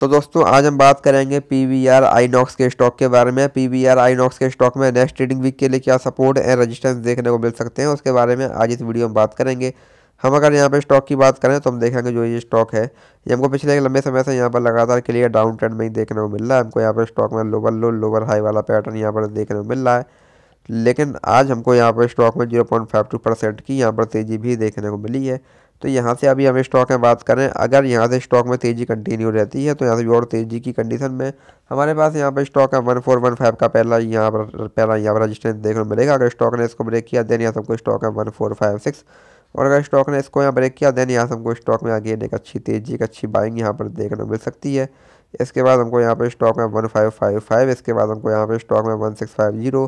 तो दोस्तों आज हम बात करेंगे पी वी आर आईनॉक्स के स्टॉक के बारे में पी वी आर आईनॉक्स के स्टॉक में नेक्स्ट ट्रेडिंग वीक के लिए क्या सपोर्ट एंड रेजिस्टेंस देखने को मिल सकते हैं उसके बारे में आज इस वीडियो में बात करेंगे हम अगर यहाँ पर स्टॉक की बात करें तो हम देखेंगे जो ये स्टॉक है ये हमको पिछले एक लंबे समय से यहाँ पर लगातार क्लियर डाउन ट्रेंड में ही देखने को मिल रहा है हमको यहाँ पर स्टॉक में लोअर लो लोअर हाई वाला पैटर्न यहाँ पर देखने को मिल रहा है लेकिन आज हमको यहाँ पर स्टॉक में zero point five two percent की यहाँ पर तेज़ी भी देखने को मिली है तो यहाँ से अभी हमें स्टॉक में बात करें अगर यहाँ से स्टॉक में तेज़ी कंटिन्यू रहती है तो यहाँ से भी और तेज़ी की कंडीशन में हमारे पास यहाँ पर स्टॉक है वन फोर वन फाइव का पहला यहाँ पर पहला यहाँ पर रजिस्टेंस देखने को मिलेगा अगर स्टॉक ने इसको ब्रेक किया देन यहाँ सबको स्टॉक है वन फोर फाइव सिक्स और अगर स्टॉक ने इसको यहाँ ब्रेक किया देन यहाँ सबको हमको स्टॉक में आगे एक अच्छी तेज़ी एक अच्छी बाइंग यहाँ पर देखने को मिल सकती है इसके बाद हमको यहाँ पर स्टॉक में वन फाइव फाइव फाइव इसके बाद हमको यहाँ पर स्टॉक में वन सिक्स फाइव जीरो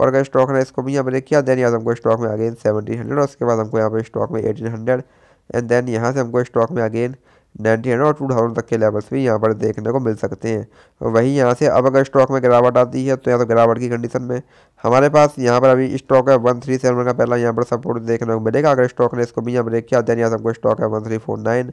और अगर स्टॉक ने इसको भी यहाँ ब्रेक किया देन यहाँ हमको स्टॉक में अगेन सेवनटीन हंड्रेड और उसके बाद हमको यहाँ पर स्टॉक में एटीन हंड्रेड एंड देन यहाँ से हमको स्टॉक में अगेन नाइनटी हंड्रेड और टू थाउजेंड तक के लेवल्स भी यहाँ पर देखने को मिल सकते हैं वहीं यहाँ से अब अगर स्टॉक में गिरावट आती है तो या तो गिरावट की कंडीशन में हमारे पास यहाँ पर अभी स्टॉक है वन थ्री सेवन का पहला यहाँ पर सपोर्ट देखने को मिलेगा अगर स्टॉक ने इसको भी यहाँ ब्रेक किया देन यहाँ से हमको स्टॉक है वन थ्री फोर नाइन